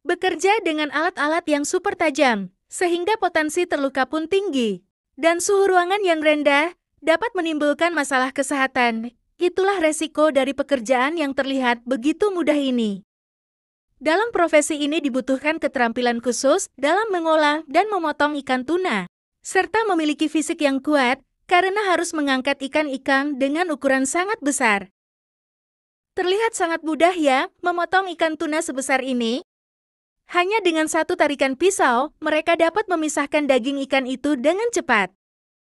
Bekerja dengan alat-alat yang super tajam, sehingga potensi terluka pun tinggi. Dan suhu ruangan yang rendah dapat menimbulkan masalah kesehatan. Itulah resiko dari pekerjaan yang terlihat begitu mudah ini. Dalam profesi ini dibutuhkan keterampilan khusus dalam mengolah dan memotong ikan tuna, serta memiliki fisik yang kuat karena harus mengangkat ikan-ikan dengan ukuran sangat besar. Terlihat sangat mudah ya, memotong ikan tuna sebesar ini, hanya dengan satu tarikan pisau, mereka dapat memisahkan daging ikan itu dengan cepat.